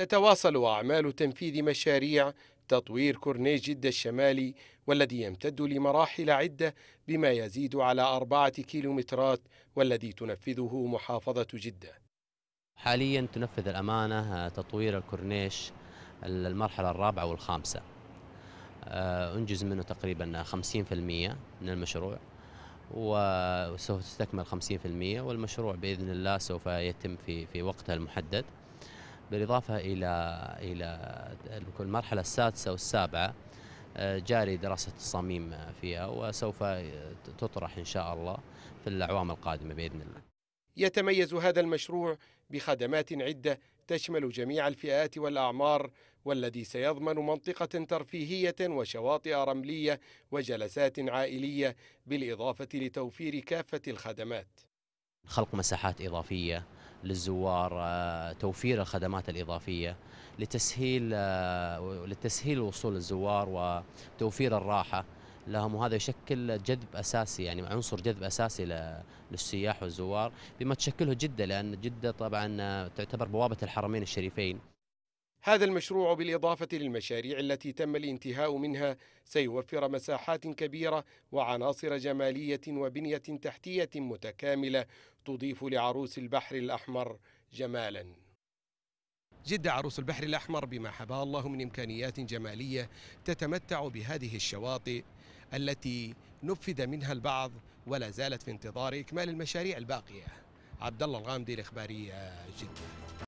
تتواصل أعمال تنفيذ مشاريع تطوير كورنيش جدة الشمالي والذي يمتد لمراحل عدة بما يزيد على أربعة كيلومترات والذي تنفذه محافظة جدة حاليا تنفذ الأمانة تطوير الكورنيش المرحلة الرابعة والخامسة آه، أنجز منه تقريبا 50% من المشروع وسوف تستكمل 50% والمشروع بإذن الله سوف يتم في في وقتها المحدد بالإضافة إلى إلى المرحلة السادسة والسابعة آه، جاري دراسة التصاميم فيها وسوف تطرح إن شاء الله في الأعوام القادمة بإذن الله يتميز هذا المشروع بخدمات عدة تشمل جميع الفئات والأعمار والذي سيضمن منطقة ترفيهية وشواطئ رملية وجلسات عائلية بالإضافة لتوفير كافة الخدمات خلق مساحات إضافية للزوار آه، توفير الخدمات الإضافية لتسهيل آه، لتسهيل وصول الزوار وتوفير الراحة لهم وهذا يشكل جذب اساسي يعني عنصر جذب اساسي للسياح والزوار بما تشكله جده لان جده طبعا آه، تعتبر بوابه الحرمين الشريفين هذا المشروع بالإضافة للمشاريع التي تم الانتهاء منها سيوفر مساحات كبيرة وعناصر جمالية وبنية تحتية متكاملة تضيف لعروس البحر الأحمر جمالا جدة عروس البحر الأحمر بما حبا الله من إمكانيات جمالية تتمتع بهذه الشواطئ التي نفذ منها البعض ولا زالت في انتظار إكمال المشاريع الباقية عبد الله الغامدي الإخبارية جدة